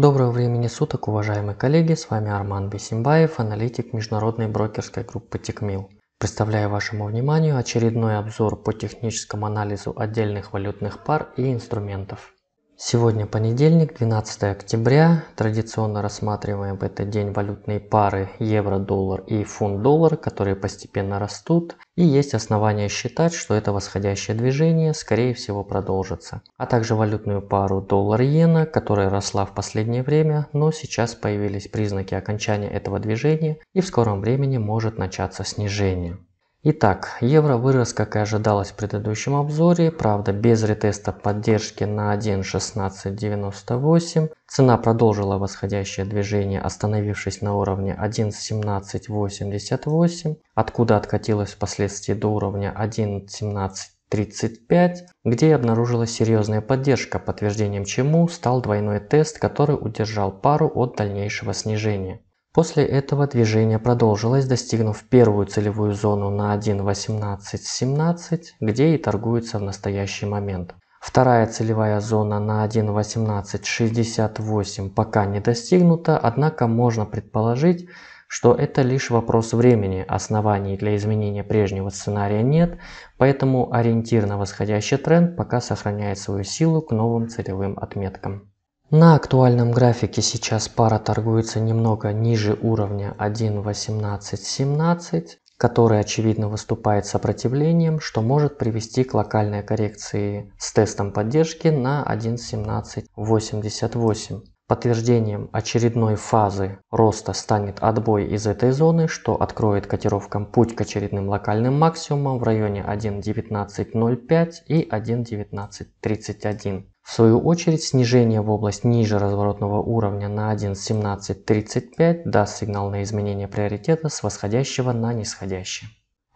Доброго времени суток, уважаемые коллеги, с вами Арман Бесимбаев, аналитик международной брокерской группы Тикмил. Представляю вашему вниманию очередной обзор по техническому анализу отдельных валютных пар и инструментов. Сегодня понедельник, 12 октября. Традиционно рассматриваем в этот день валютные пары евро-доллар и фунт-доллар, которые постепенно растут. И есть основания считать, что это восходящее движение, скорее всего, продолжится. А также валютную пару доллар-иена, которая росла в последнее время, но сейчас появились признаки окончания этого движения и в скором времени может начаться снижение. Итак, евро вырос, как и ожидалось в предыдущем обзоре, правда без ретеста поддержки на 1.1698. Цена продолжила восходящее движение, остановившись на уровне 1.1788, откуда откатилась впоследствии до уровня 1.1735, где обнаружила серьезная поддержка, подтверждением чему стал двойной тест, который удержал пару от дальнейшего снижения. После этого движение продолжилось, достигнув первую целевую зону на 1.18.17, где и торгуется в настоящий момент. Вторая целевая зона на 1.18.68 пока не достигнута, однако можно предположить, что это лишь вопрос времени, оснований для изменения прежнего сценария нет, поэтому ориентир на восходящий тренд пока сохраняет свою силу к новым целевым отметкам. На актуальном графике сейчас пара торгуется немного ниже уровня 1.1817, который очевидно выступает сопротивлением, что может привести к локальной коррекции с тестом поддержки на 1.1788. Подтверждением очередной фазы роста станет отбой из этой зоны, что откроет котировкам путь к очередным локальным максимумам в районе 1.1905 и 1.1931. В свою очередь, снижение в область ниже разворотного уровня на 1.1735 даст сигнал на изменение приоритета с восходящего на нисходящий.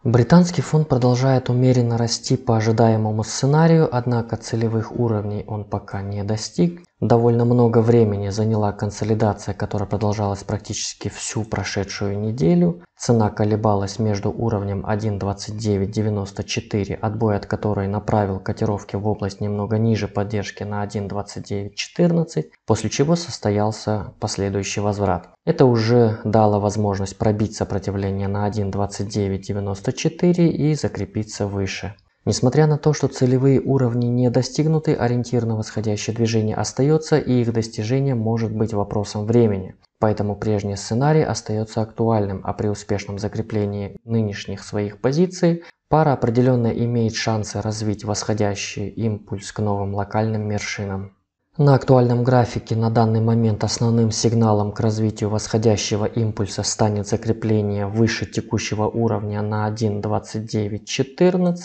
Британский фонд продолжает умеренно расти по ожидаемому сценарию, однако целевых уровней он пока не достиг. Довольно много времени заняла консолидация, которая продолжалась практически всю прошедшую неделю. Цена колебалась между уровнем 1.2994, отбой от которой направил котировки в область немного ниже поддержки на 1.2914, после чего состоялся последующий возврат. Это уже дало возможность пробить сопротивление на 1.2994 и закрепиться выше. Несмотря на то, что целевые уровни не достигнуты, ориентир восходящее движение остается и их достижение может быть вопросом времени. Поэтому прежний сценарий остается актуальным, а при успешном закреплении нынешних своих позиций пара определенно имеет шансы развить восходящий импульс к новым локальным вершинам. На актуальном графике на данный момент основным сигналом к развитию восходящего импульса станет закрепление выше текущего уровня на 1.2914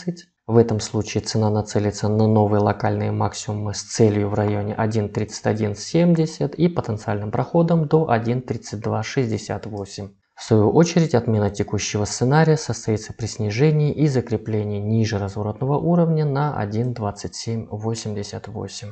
в этом случае цена нацелится на новые локальные максимумы с целью в районе 1.3170 и потенциальным проходом до 1.3268. В свою очередь, отмена текущего сценария состоится при снижении и закреплении ниже разворотного уровня на 1.2788.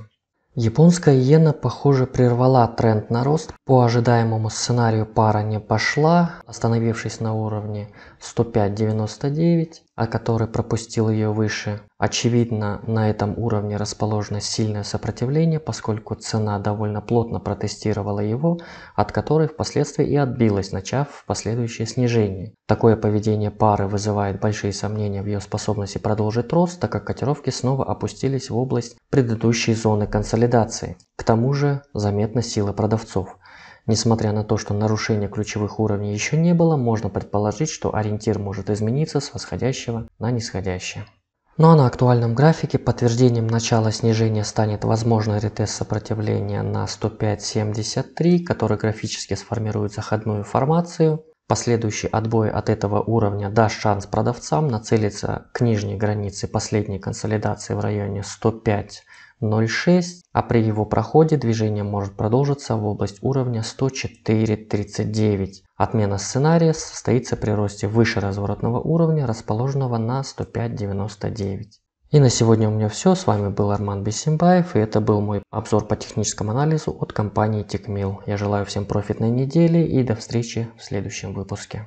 Японская иена, похоже, прервала тренд на рост. По ожидаемому сценарию пара не пошла, остановившись на уровне 105.99 а который пропустил ее выше. Очевидно, на этом уровне расположено сильное сопротивление, поскольку цена довольно плотно протестировала его, от которой впоследствии и отбилась, начав последующее снижение. Такое поведение пары вызывает большие сомнения в ее способности продолжить рост, так как котировки снова опустились в область предыдущей зоны консолидации. К тому же заметна сила продавцов. Несмотря на то, что нарушения ключевых уровней еще не было, можно предположить, что ориентир может измениться с восходящего на нисходящее. Ну а на актуальном графике подтверждением начала снижения станет возможный ретест сопротивления на 105.73, который графически сформирует заходную формацию Последующий отбой от этого уровня даст шанс продавцам нацелиться к нижней границе последней консолидации в районе 105.06, а при его проходе движение может продолжиться в область уровня 104.39. Отмена сценария состоится при росте выше разворотного уровня, расположенного на 105.99. И на сегодня у меня все. С вами был Арман Бесимбаев, и это был мой обзор по техническому анализу от компании TechMill. Я желаю всем профитной недели и до встречи в следующем выпуске.